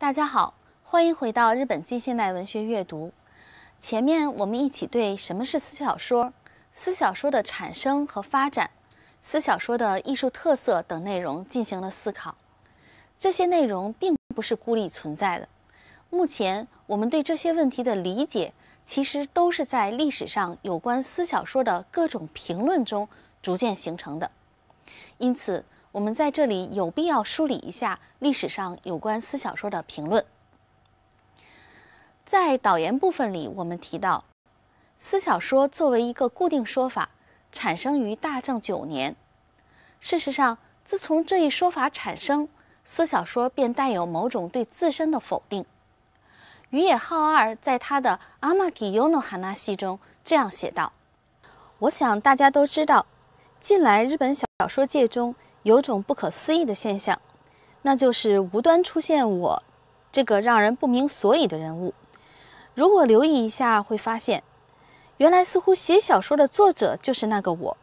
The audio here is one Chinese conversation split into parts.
大家好，欢迎回到日本近现代文学阅读。前面我们一起对什么是私小说、私小说的产生和发展、私小说的艺术特色等内容进行了思考。这些内容并不是孤立存在的。目前我们对这些问题的理解，其实都是在历史上有关私小说的各种评论中逐渐形成的。因此，我们在这里有必要梳理一下历史上有关私小说的评论。在导言部分里，我们提到，私小说作为一个固定说法，产生于大正九年。事实上，自从这一说法产生，私小说便带有某种对自身的否定。宇野浩二在他的《阿玛吉尤诺哈纳》戏中这样写道：“我想大家都知道，近来日本小说界中。”有种不可思议的现象，那就是无端出现我这个让人不明所以的人物。如果留意一下，会发现，原来似乎写小说的作者就是那个我，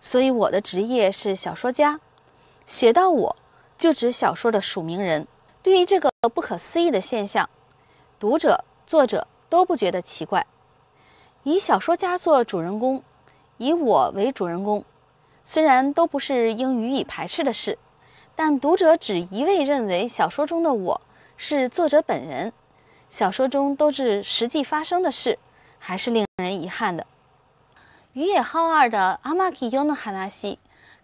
所以我的职业是小说家。写到我，就指小说的署名人。对于这个不可思议的现象，读者、作者都不觉得奇怪。以小说家做主人公，以我为主人公。虽然都不是应予以排斥的事，但读者只一味认为小说中的我是作者本人，小说中都是实际发生的事，还是令人遗憾的。宇野浩二的《阿玛基尤诺哈纳西》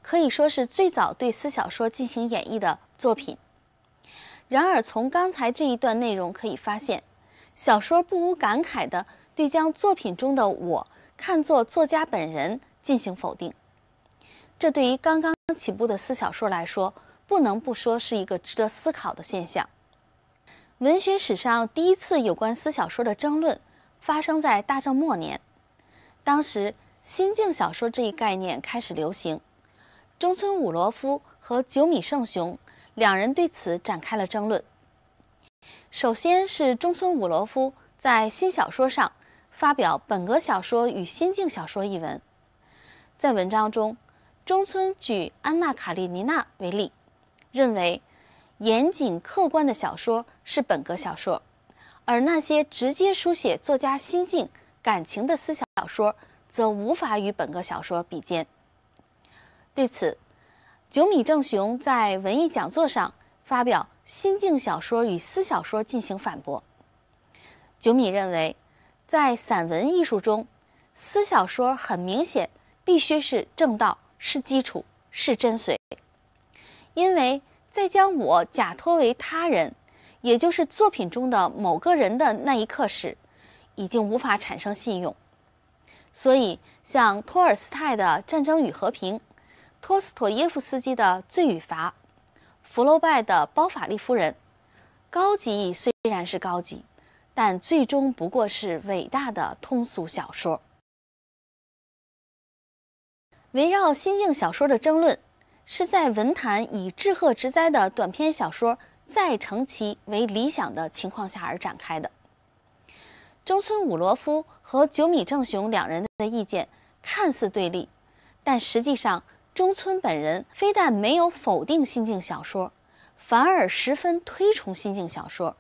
可以说是最早对私小说进行演绎的作品。然而，从刚才这一段内容可以发现，小说不无感慨地对将作品中的我看作作家本人进行否定。这对于刚刚起步的私小说来说，不能不说是一个值得思考的现象。文学史上第一次有关私小说的争论发生在大正末年，当时“新境小说”这一概念开始流行，中村五罗夫和久米胜雄两人对此展开了争论。首先是中村五罗夫在《新小说》上发表《本格小说与新境小说》一文，在文章中。中村举《安娜·卡列尼娜》为例，认为严谨客观的小说是本格小说，而那些直接书写作家心境、感情的思想小说则无法与本格小说比肩。对此，久米正雄在文艺讲座上发表《心境小说与私小说》进行反驳。久米认为，在散文艺术中，私小说很明显必须是正道。是基础，是真髓，因为在将我假托为他人，也就是作品中的某个人的那一刻时，已经无法产生信用。所以，像托尔斯泰的《战争与和平》，托斯妥耶夫斯基的《罪与罚》，福楼拜的《包法利夫人》，高级虽然是高级，但最终不过是伟大的通俗小说。围绕心境小说的争论，是在文坛以致贺之灾的短篇小说再成其为理想的情况下而展开的。中村武罗夫和久米正雄两人的意见看似对立，但实际上中村本人非但没有否定心境小说，反而十分推崇心境小说。